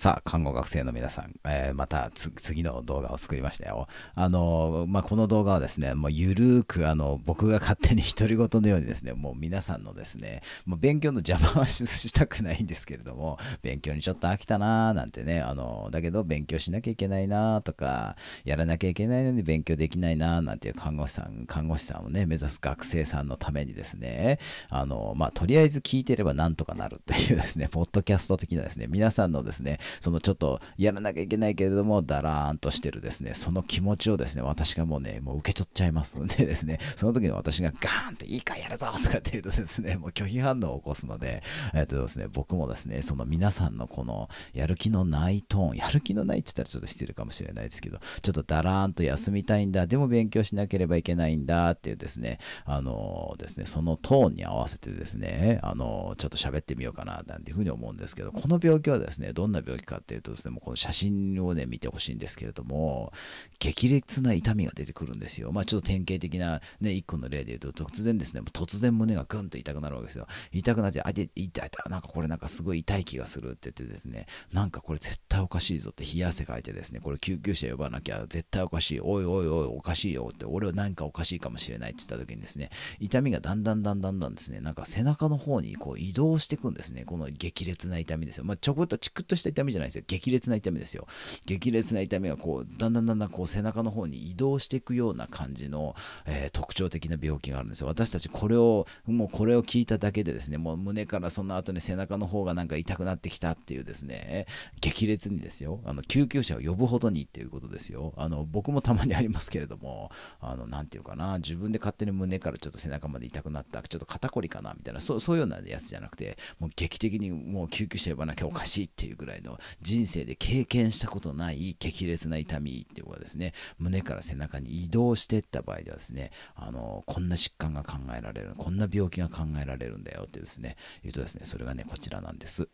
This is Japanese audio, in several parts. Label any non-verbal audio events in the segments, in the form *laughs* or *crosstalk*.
さあ、看護学生の皆さん、えー、また次の動画を作りましたよ。あの、まあ、この動画はですね、もうゆるーく、あの、僕が勝手に独り言のようにですね、もう皆さんのですね、もう勉強の邪魔は *laughs* したくないんですけれども、勉強にちょっと飽きたなーなんてね、あの、だけど勉強しなきゃいけないなーとか、やらなきゃいけないのに勉強できないなーなんていう看護師さん、看護師さんをね、目指す学生さんのためにですね、あの、まあ、とりあえず聞いてればなんとかなるというですね、ポッドキャスト的なですね、皆さんのですね、そのちょっとやらなきゃいけないけれども、だらーんとしてるですね、その気持ちをですね、私がもうね、もう受け取っちゃいますのでですね、*laughs* その時に私がガーンといいかやるぞとかっていうとですね、もう拒否反応を起こすので、えっとですね、僕もですね、その皆さんのこのやる気のないトーン、やる気のないって言ったらちょっとしてるかもしれないですけど、ちょっとだらーんと休みたいんだ、でも勉強しなければいけないんだっていうですね、あのー、ですね、そのトーンに合わせてですね、あのー、ちょっと喋ってみようかななんていうふうに思うんですけど、この病気はですね、どんな病気時かっていうとですね、もうこの写真をね、見てほしいんですけれども、激烈な痛みが出てくるんですよ。まあちょっと典型的なね、1個の例で言うと、突然ですね、突然胸がぐんと痛くなるわけですよ。痛くなって、あて、痛い、なんかこれなんかすごい痛い気がするって言ってですね、なんかこれ絶対おかしいぞって冷や汗かいてですね、これ救急車呼ばなきゃ絶対おかしい、おいおいおいおかしいよって、俺はなんかおかしいかもしれないって言った時にですね、痛みがだんだんだんだんだんですね、なんか背中の方にこう移動していくんですね、この激烈な痛みですよ。まあちょこっとチクッとした痛みみじゃないですよ。激烈な痛みですよ。激烈な痛みがこう、だんだんだんだんこう背中の方に移動していくような感じの、えー、特徴的な病気があるんですよ。私たちこれを、もうこれを聞いただけでですね、もう胸からその後に背中の方がなんか痛くなってきたっていうですね、激烈にですよ、あの救急車を呼ぶほどにっていうことですよ。あの僕もたまにありますけれども、あの、なていうかな、自分で勝手に胸からちょっと背中まで痛くなった、ちょっと肩こりかなみたいな、そういうようなやつじゃなくて、もう劇的にもう救急車呼ばなきゃおかしいっていうぐらいの人生で経験したことない激烈な痛みっていうのがですね、胸から背中に移動していった場合ではですね、あの、こんな疾患が考えられる、こんな病気が考えられるんだよってですね、言うとですね、それがね、こちらなんです。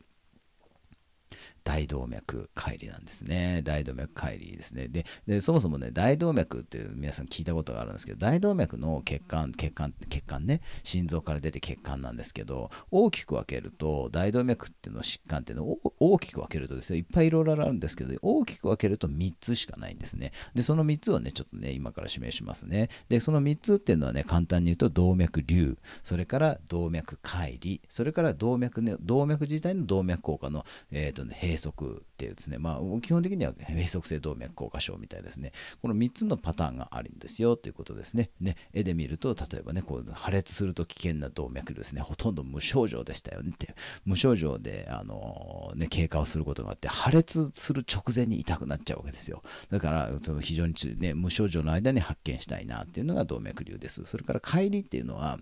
大動脈解離なんですね。大動脈解離ですね。で、そもそもね、大動脈って皆さん聞いたことがあるんですけど、大動脈の血管、血管、血管ね、心臓から出て血管なんですけど、大きく分けると、大動脈っていうの疾患っていうのを大きく分けるとですね、いっぱいいろいろあるんですけど、大きく分けると3つしかないんですね。で、その3つをね、ちょっとね、今から示しますね。で、その3つっていうのはね、簡単に言うと、動脈瘤、それから動脈解離、それから動脈ね、動脈自体の動脈硬化の、えっ、ー、とね、閉塞っていうですね、まあ、基本的には閉塞性動脈硬化症みたいですね、この3つのパターンがあるんですよということですね。ね絵で見ると、例えばね、こう破裂すると危険な動脈瘤ですね、ほとんど無症状でしたよねって無症状で、あのね、経過をすることがあって、破裂する直前に痛くなっちゃうわけですよ。だから、その非常に、ね、無症状の間に発見したいなっていうのが動脈瘤です。それから乖離っていうのは、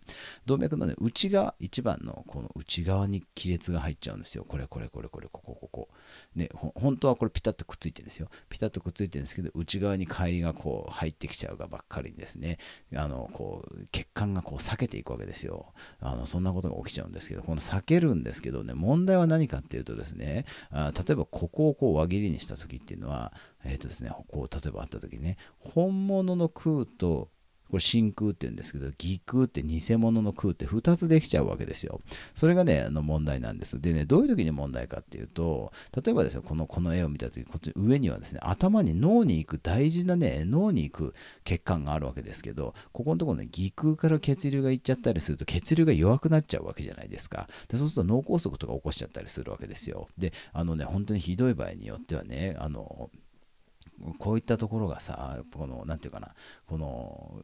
動脈の、ね、内側、一番のこの内側に亀裂が入っちゃうんですよ。これ、これ、これ、これ、ここ、ここ。ね、本当はこれピタッとくっついてるんですよ。ピタッとくっついてるんですけど、内側に帰りがこう入ってきちゃうがばっかりにですね、あの、こう、血管がこう裂けていくわけですよ。あの、そんなことが起きちゃうんですけど、この裂けるんですけどね、問題は何かっていうとですね、あ例えばここをこう輪切りにした時っていうのは、えっ、ー、とですね、こう、例えばあった時にね、本物の空とこれ真空って言うんですけど、偽空って偽物の空って2つできちゃうわけですよ。それがね、あの問題なんです。でね、どういう時に問題かっていうと、例えばですよ、このこの絵を見た時、こっち上にはですね、頭に脳に行く大事なね、脳に行く血管があるわけですけど、ここのところね、偽空から血流がいっちゃったりすると、血流が弱くなっちゃうわけじゃないですか。でそうすると脳梗塞とか起こしちゃったりするわけですよ。で、あのね、本当にひどい場合によってはね、あの、こういったところがさこの何て言うかなこの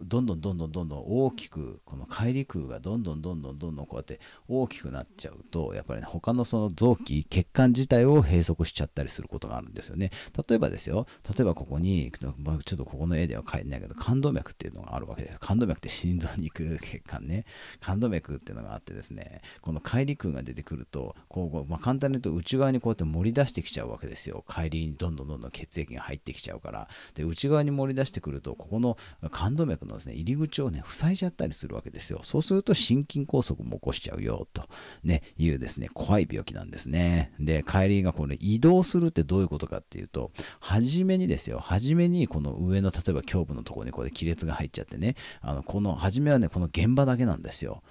どんどんどんどんどんどん大きくこの乖離空がどんどんどんどんどんどんこうやって大きくなっちゃうとやっぱりね他のその臓器血管自体を閉塞しちゃったりすることがあるんですよね例えばですよ例えばここに、ちょっとここの絵では書いてないけど冠動脈っていうのがあるわけです冠動脈って心臓に行く血管ね冠動脈っていうのがあってですねこの乖離空が出てくるとこう、まあ、簡単に言うと内側にこうやって盛り出してきちゃうわけですよ乖離にどんどんどんどん血液が入ってきちゃうからで内側に盛り出してくるとここの冠動脈のですね、入り口をね、塞いじゃったりするわけですよ。そうすると心筋梗塞も起こしちゃうよ、と、ね、いうですね、怖い病気なんですね。で、帰りがこれ移動するってどういうことかっていうと、初めにですよ、初めにこの上の、例えば胸部のところにこれ亀裂が入っちゃってね、あの、この、初めはね、この現場だけなんですよ。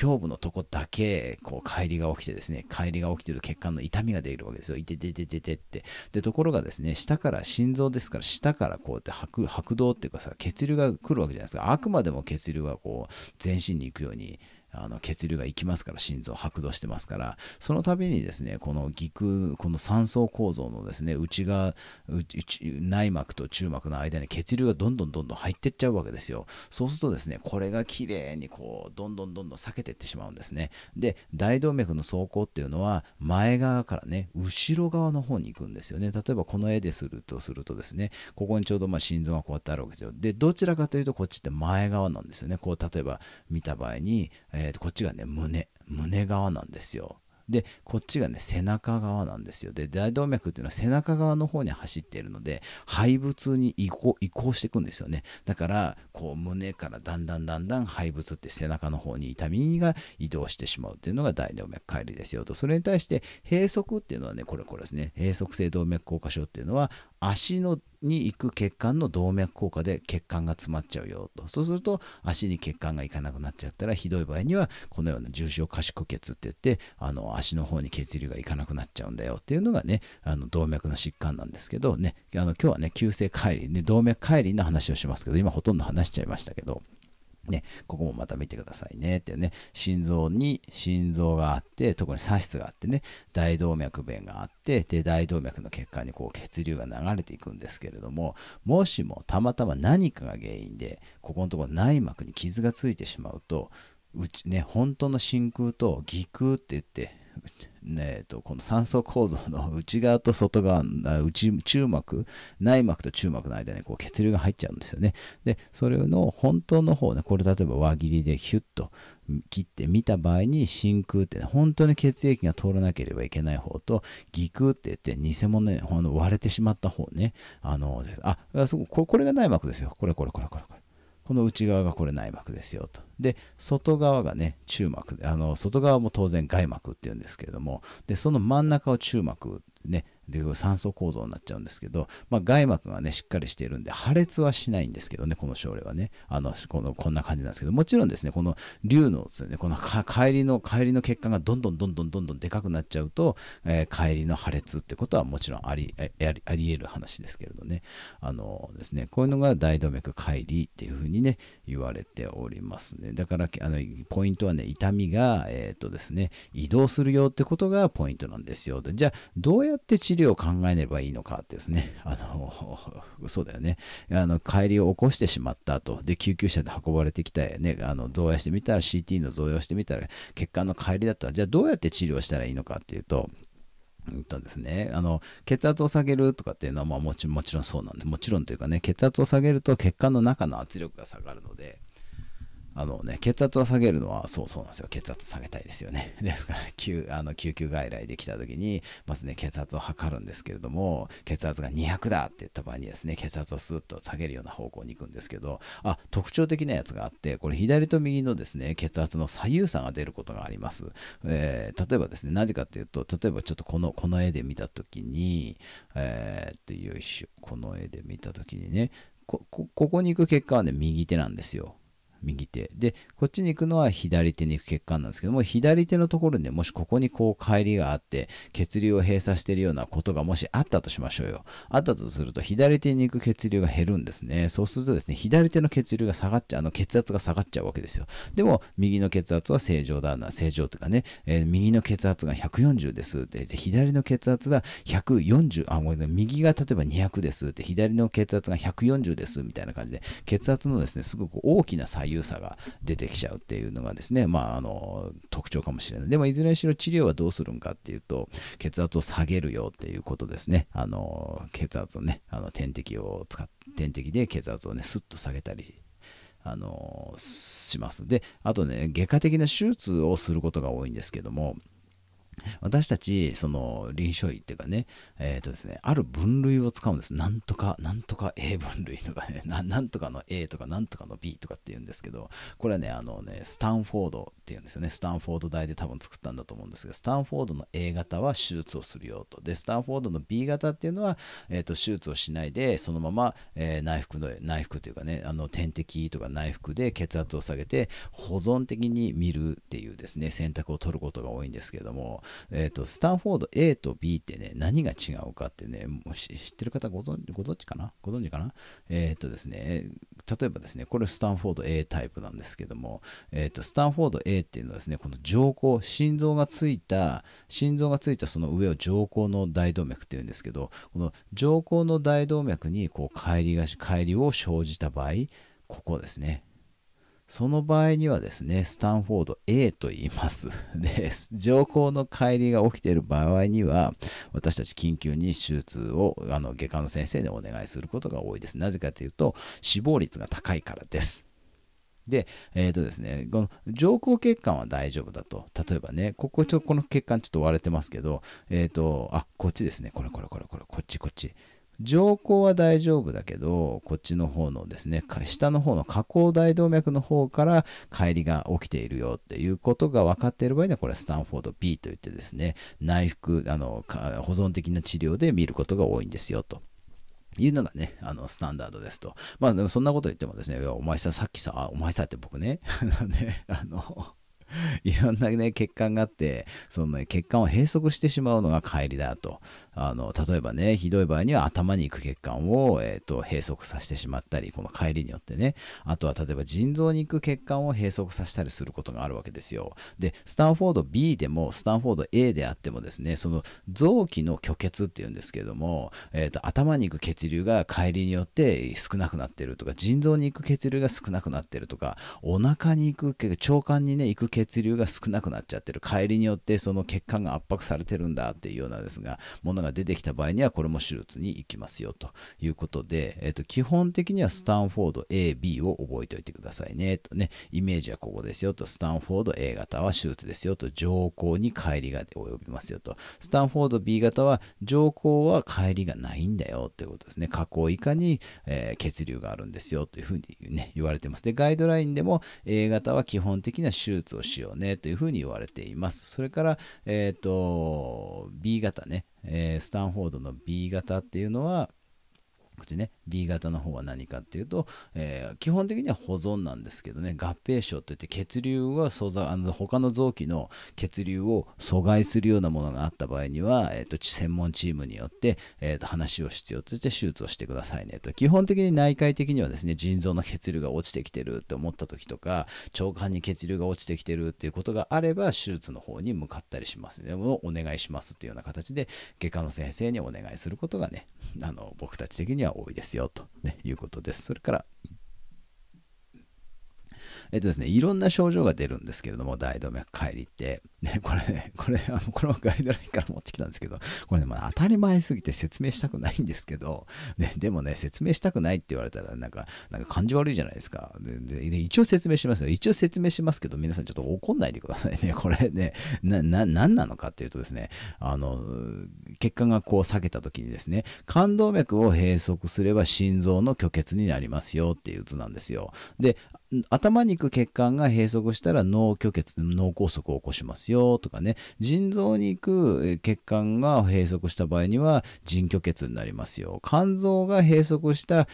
胸部のとこだけ、こう、帰りが起きてですね、帰りが起きてる血管の痛みが出るわけですよ。いてててててって。で、ところがですね、下から、心臓ですから、下からこうやって白、拍動っていうかさ、血流が来るわけじゃないじゃないですか。あくまでも血流がこう、全身に行くようにあの血流がいきますから心臓拍動してますからその度にですねこの菊この三層構造のですね内側内膜と中膜の間に血流がどんどんどんどん入ってっちゃうわけですよそうするとですねこれがきれいにこうどんどんどんどん避けていってしまうんですねで大動脈の走行っていうのは前側からね後ろ側の方に行くんですよね例えばこの絵でするとするとですねここにちょうどま心臓がこうやってあるわけですよでどちらかというとこっちって前側なんですよねこう例えば見た場合に、えー、こっちがね、胸、胸側なんですよ。で、こっちがね、背中側なんですよ。で、大動脈っていうのは背中側の方に走っているので、肺物に移行移行していくんですよね。だから、こう、胸からだんだんだんだん肺物って背中の方に痛みが移動してしまうっていうのが大動脈解離ですよと。それに対して、閉塞っていうのはね、これこれですね。閉塞性動脈硬化症っていうのは、足のに行く血管の動脈硬化で血管が詰まっちゃうよとそうすると足に血管がいかなくなっちゃったらひどい場合にはこのような重症下肢骨血って言ってあの足の方に血流がいかなくなっちゃうんだよっていうのがねあの動脈の疾患なんですけどねあの今日はね急性解離、ね、動脈解離の話をしますけど今ほとんど話しちゃいましたけど。ね、ここもまた見てくださいねってね、心臓に心臓があって、特に左室があってね、大動脈弁があって、で、大動脈の血管にこう血流が流れていくんですけれども、もしもたまたま何かが原因で、ここのところ内膜に傷がついてしまうと、うちね、本当の真空と偽空って言って、えーと、この酸層構造の内側と外側内中膜内膜と中膜の間にこう血流が入っちゃうんですよねでそれの本当の方ねこれ例えば輪切りでヒュッと切って見た場合に真空って本当に血液が通らなければいけない方と偽空って言って偽物に割れてしまった方ねあのあそここれが内膜ですよこれこれこれこれこれこの内側がこれ内膜ですよと。で、外側がね、中膜、あの外側も当然外膜っていうんですけれども、で、その真ん中を中膜、ね、で酸素構造になっちゃうんですけど、まあ、外膜がね、しっかりしているんで、破裂はしないんですけどね、この症例はね。あの、この、こんな感じなんですけど、もちろんですね、この竜のですね、この帰りの、帰りの血管がどんどんどんどんどんどんでかくなっちゃうと、えー、帰りの破裂ってことはもちろんあり、あり、あり得る話ですけれどね。あのですね、こういうのが大動脈帰離っていうふうにね、言われておりますね。だから、あの、ポイントはね、痛みが、えっ、ー、とですね、移動するよってことがポイントなんですよ。じゃあ、どうやって治療量を考えればいいのかってですね、*laughs* あの、*laughs* そうだよね、あの、帰りを起こしてしまったと、で、救急車で運ばれてきたね、あの、増やしてみたら CT の増用してみたら、血管の帰りだったら、じゃあどうやって治療したらいいのかっていうと、うんとですね、あの血圧を下げるとかっていうのは、まあ、もちもちろんそうなんですもちろんというかね血圧を下げると血管の中の圧力が下がるのであのね、血圧を下げるのは、そうそうなんですよ。血圧下げたいですよね。*laughs* ですから、救あの救急外来で来た時に、まずね、血圧を測るんですけれども、血圧が200だって言った場合にですね、血圧をスッと下げるような方向に行くんですけど、あ、特徴的なやつがあって、これ左と右のですね、血圧の左右差が出ることがあります。えー、例えばですね、なぜかっていうと、例えばちょっとこの、この絵で見た時に、えー、っと、よいしょ、この絵で見た時にね、こここに行く結果はね、右手なんですよ。右手。で、こっちに行くのは左手に行く血管なんですけども、左手のところでもしここにこう帰りがあって、血流を閉鎖しているようなことがもしあったとしましょうよ。あったとすると、左手に行く血流が減るんですね。そうするとですね、左手の血流が下がっちゃう、あの血圧が下がっちゃうわけですよ。でも、右の血圧は正常だな、正常というかね、えー、右の血圧が140ですで。で、左の血圧が140、あ、もう、ね、右が例えば200です。で、左の血圧が140です。みたいな感じで、血圧のですね、すごく大きな差有差が出てきちゃうっていうのがですね、まあ、あの特徴かもしれない。でもいずれにしろ治療はどうするんかっていうと血圧を下げるよっていうことですね。あの血圧をねあの点滴を使って点滴で血圧をねスッと下げたりあのします。で、あとね、外科的な手術をすることが多いんですけども、私たち、その臨床医っていうかね、えっ、ー、とですね、ある分類を使うんです。なんとか、なんとか A 分類とかね、*laughs* なんとかの A とか、なんとかの B とかって言うんですけど、これはね、あのね、スタンフォードっていうんですよね。スタンフォード大で多分作ったんだと思うんですけど、スタンフォードの A 型は手術をするよと。で、スタンフォードの B 型っていうのは、えっ、ー、と、手術をしないで、そのまま、えー、内服の、内服というかね、あの、点滴とか内服で血圧を下げて、保存的に見るっていうですね、選択を取ることが多いんですけども、えっ、ー、と、スタンフォード A と B ってね、何が違うかってね、もし知ってる方ご存知ご存知かなご存知かなえっ、ー、とですね、例えばですね、これスタンフォード A タイプなんですけども、えっ、ー、と、スタンフォード A っていうのはですね、この上行、心臓がついた、心臓がついたその上を上行の大動脈っていうんですけど、この上行の大動脈にこう、乖りが、し、乖離を生じた場合、ここですね。その場合にはですね、スタンフォード A と言います。*laughs* で、上皇の帰りが起きている場合には、私たち緊急に手術をあの外科の先生にお願いすることが多いです。なぜかというと、死亡率が高いからです。で、えっ、ー、とですね、この上行血管は大丈夫だと。例えばね、ここちょ、この血管ちょっと割れてますけど、えっ、ー、と、あ、こっちですね。これこれこれこれ、こっちこっち。上行は大丈夫だけど、こっちの方のですね、下の方の下行大動脈の方から乖離が起きているよっていうことが分かっている場合には、これはスタンフォード B といってですね、内服、あの、保存的な治療で見ることが多いんですよと。いうのがね、あの、スタンダードですと。まあ、でもそんなこと言ってもですね、お前さ、さっきさ、お前さって僕ね、*laughs* あのね、あの、*laughs* いろんなね、血管があって、その、ね、血管を閉塞してしまうのが帰りだと。あの、例えばね、ひどい場合には頭に行く血管を、えっ、ー、と、閉塞させてしまったり、この帰りによってね、あとは例えば腎臓に行く血管を閉塞させたりすることがあるわけですよ。で、スタンフォード B でも、スタンフォード A であってもですね、その臓器の虚血っていうんですけども、えっ、ー、と、頭に行く血流が帰りによって少なくなってるとか、腎臓に行く血流が少なくなってるとか、お腹に行く、腸管にね、行く血血流が少なくなっちゃってる帰りによってその血管が圧迫されてるんだっていうようなですがものが出てきた場合にはこれも手術に行きますよということで、えっと基本的にはスタンフォード AB を覚えておいてくださいねとねイメージはここですよとスタンフォード A 型は手術ですよと上行に帰りが及びますよとスタンフォード B 型は上行は帰りがないんだよということですね下行以下に、えー、血流があるんですよというふうにね言われてますでガイドラインでも A 型は基本的な手術をしようねというふうに言われています。それから、えっ、ー、と、B 型ね、えー、スタンフォードの B 型っていうのは、こっちね、B 型の方は何かっていうと、えー、基本的には保存なんですけどね、合併症といって血流は素材あの他の臓器の血流を阻害するようなものがあった場合には、えーと、専門チームによって、えーと、話を必要として手術をしてくださいねと。基本的に内科的にはですね、腎臓の血流が落ちてきてるって思った時とか、腸管に血流が落ちてきてるっていうことがあれば、手術の方に向かったりしますね。お願いしますっていうような形で、外科の先生にお願いすることがね、あの僕たち的には多いですよと、いうことです。それからえっとですね、いろんな症状が出るんですけれども、大動脈解離って、ね、これね、これ、あのこのガイドラインから持ってきたんですけど、これね、まあ、当たり前すぎて説明したくないんですけど、ね、でもね、説明したくないって言われたら、なんか、なんか感じ悪いじゃないですか。で一応説明しますよ。一応説明しますけど、皆さんちょっと怒んないでくださいね。これね、な、な、なんなのかっていうとですね、あの、血管がこう下げた時にですね、冠動脈を閉塞すれば心臓の虚血になりますよっていう図なんですよ。で、頭に行く血管が閉塞したら脳虚血、脳梗塞を起こしますよとかね、腎臓に行く血管が閉塞した場合には腎虚血になりますよ。肝臓が閉塞した、あ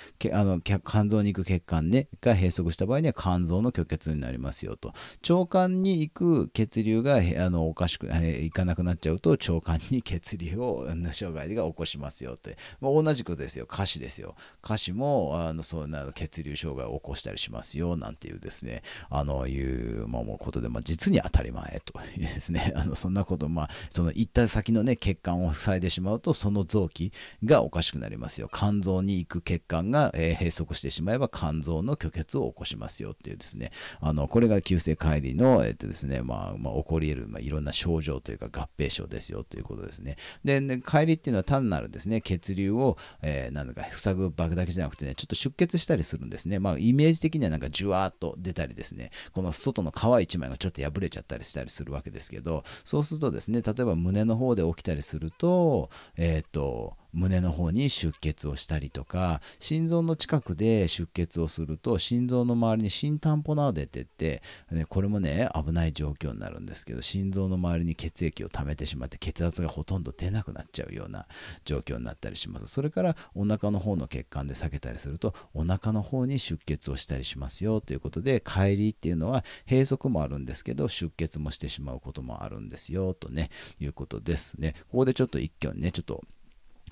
の肝臓に行く血管ね、が閉塞した場合には肝臓の虚血になりますよと。腸管に行く血流があのおかしく、いかなくなっちゃうと腸管に血流を、障害が起こしますよって。まあ、同じくですよ、下肢ですよ。下肢もあのそうな血流障害を起こしたりしますよ。なんていうですね、あの、いう、まあ、もうことで、まあ、実に当たり前というですね、*laughs* あの、そんなこと、まあ、その行った先のね、血管を塞いでしまうと、その臓器がおかしくなりますよ。肝臓に行く血管が、えー、閉塞してしまえば肝臓の虚血を起こしますよっていうですね、あの、これが急性乖離の、えー、っとですね、まあ、まあ、起こり得る、まあ、いろんな症状というか合併症ですよということですね。で、ね、乖離っていうのは単なるですね、血流を、えー、なんだか塞ぐ爆だけじゃなくてね、ちょっと出血したりするんですね。まあ、イメージ的にはなんかわーっと出たりですね、この外の皮一枚がちょっと破れちゃったりしたりするわけですけど、そうするとですね、例えば胸の方で起きたりすると、えっ、ー、と、胸の方に出血をしたりとか心臓の近くで出血をすると心臓の周りに新タンポナーデって言って、ね、これもね危ない状況になるんですけど心臓の周りに血液を溜めてしまって血圧がほとんど出なくなっちゃうような状況になったりしますそれからお腹の方の血管で裂けたりするとお腹の方に出血をしたりしますよということで帰りっていうのは閉塞もあるんですけど出血もしてしまうこともあるんですよとねいうことですねここでちょっと一挙にねちょっと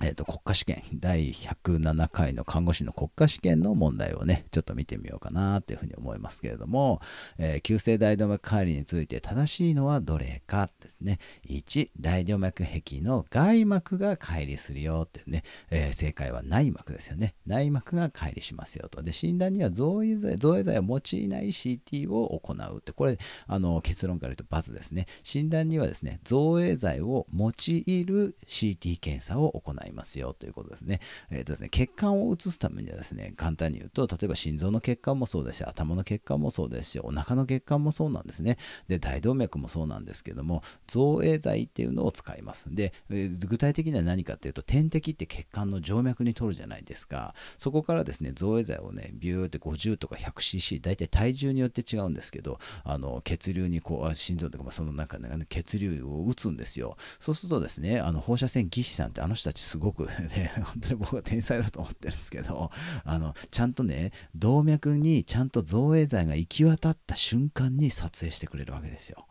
えーと、国家試験第107回の看護師の国家試験の問題をねちょっと見てみようかなというふうに思いますけれども、えー、急性大動脈解離について正しいのはどれかですね1大動脈壁の外膜が解離するよってね、えー、正解は内膜ですよね内膜が解離しますよとで診断には造影剤造影剤を用いない CT を行うってこれあの結論から言うとバズですね診断にはですね造影剤を用いる CT 検査を行ういますよということですね。えーとですね血管を移すためにはですね、簡単に言うと、例えば心臓の血管もそうですし、頭の血管もそうですし、お腹の血管もそうなんですね。で、大動脈もそうなんですけども、造影剤っていうのを使います。で、えー、具体的には何かっていうと、点滴って血管の静脈に取るじゃないですか。そこからですね、造影剤をね、ビューって50とか 100cc、大体体重によって違うんですけど、あの血流にこう、心臓とか、その中で、ね、血流を打つんですよ。そうするとですね、あの放射線技師さんってあの人たちすごくね、*laughs* 本当に僕は天才だと思ってるんですけど、あの、ちゃんとね、動脈にちゃんと造影剤が行き渡った瞬間に撮影してくれるわけですよ。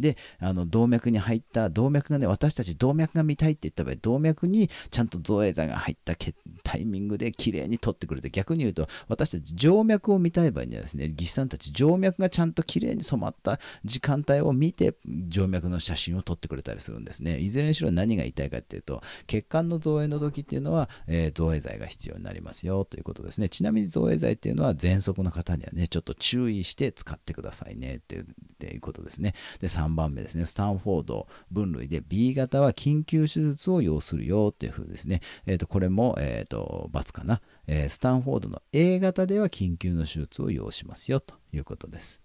であの動脈に入った動脈がね私たち動脈が見たいって言った場合動脈にちゃんと造影剤が入ったタイミングで綺麗に取ってくれて逆に言うと私たち静脈を見たい場合にはですね技師さんたち静脈がちゃんと綺麗に染まった時間帯を見て静脈の写真を撮ってくれたりするんですねいずれにしろ何が痛いかっていうと血管の造影の時っていうのは、えー、造影剤が必要になりますよということですねちなみに造影剤っていうのは喘息の方にはねちょっと注意して使ってくださいねっていうことですねで3番目ですね、スタンフォード分類で B 型は緊急手術を要するよっていう風ですね。えっ、ー、と、これも、えっ、ー、と、×かな、えー、スタンフォードの A 型では緊急の手術を要しますよということです。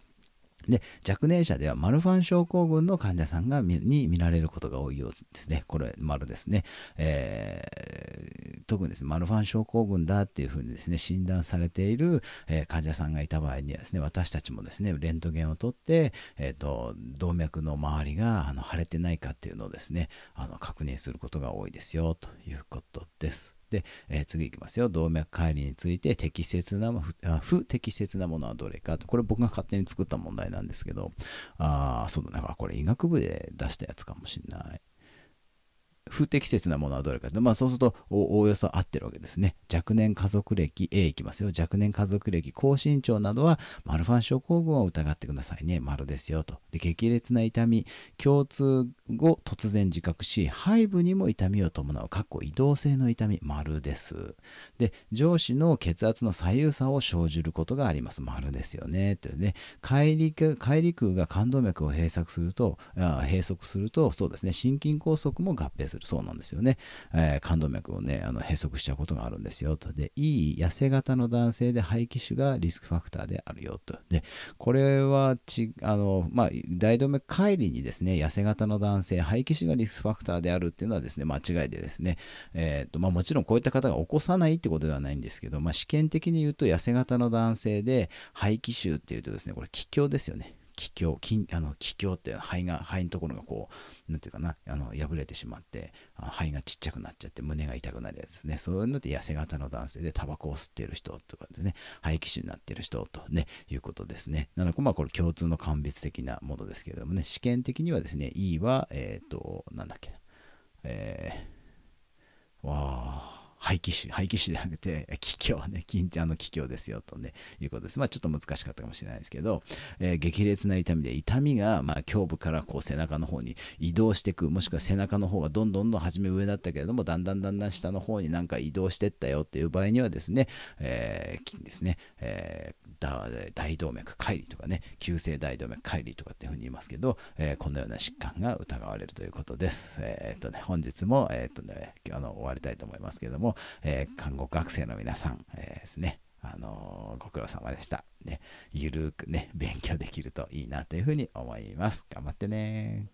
で、若年者ではマルファン症候群の患者さんがに見られることが多いようですね。これ、丸ですね。えー、特にですね、マルファン症候群だっていうふうにですね、診断されている、えー、患者さんがいた場合にはですね、私たちもですね、レントゲンを取って、えっ、ー、と、動脈の周りがあの腫れてないかっていうのをですね、あの確認することが多いですよということです。で、えー、次いきますよ。動脈解離について適切な不、不適切なものはどれかと。これ僕が勝手に作った問題なんですけど、ああ、そうだ、なこれ医学部で出したやつかもしれない。不適切なものはどれかと、まあ、そうするとおおよそ合ってるわけですね。若年家族歴 A いきますよ。若年家族歴、高身長などはマルファン症候群を疑ってくださいね。丸ですよと。で、激烈な痛み、共通後突然自覚し、背部にも痛みを伴う、かっこ移動性の痛み、丸です。で、上司の血圧の左右差を生じることがあります。丸ですよね。ってね、解離帰り腔が冠動脈を閉鎖すると、あ閉塞すると、そうですね、心筋梗塞も合併する。するそうなんですよね。えー、冠動脈をね、あの閉塞しちゃうことがあるんですよと。で、いい痩せ型の男性で肺気腫がリスクファクターであるよと。で、これはち、あの、まあ、大動脈解離にですね、痩せ型の男性、肺気腫がリスクファクターであるっていうのはですね、間違いでですね、えっ、ー、と、まあ、もちろんこういった方が起こさないってことではないんですけど、まあ、試験的に言うと痩せ型の男性で肺気腫っていうとですね、これ、気胸ですよね。気胸筋あの気胸って肺が肺のところがこう何て言うかなあの破れてしまって肺がちっちゃくなっちゃって胸が痛くなるやつねそういうので痩せ型の男性でタバコを吸ってる人とかですね肺気腫になってる人と、ね、いうことですねなのでまあこれ共通の鑑別的なものですけれどもね試験的にはですね E はえっ、ー、となんだっけえー、わあ廃棄種、廃棄種じゃなくて、気 *laughs* 梗ね、金ちゃんの気胸ですよ、とね、いうことです。まあ、ちょっと難しかったかもしれないですけど、えー、激烈な痛みで、痛みが、まあ、胸部からこう背中の方に移動していく、もしくは背中の方がどんどんどん初め上だったけれども、だんだんだんだん下の方になんか移動してったよっていう場合にはですね、えー、筋ですね、えー、大動脈解離とかね、急性大動脈解離とかっていうふうに言いますけど、えー、このような疾患が疑われるということです。えー、っとね、本日も、えー、っとね、あの終わりたいと思いますけれども、も、えー、看護学生の皆さん、えー、ですね、あのー、ご苦労様でした。ね、ゆるーくね、勉強できるといいなというふうに思います。頑張ってね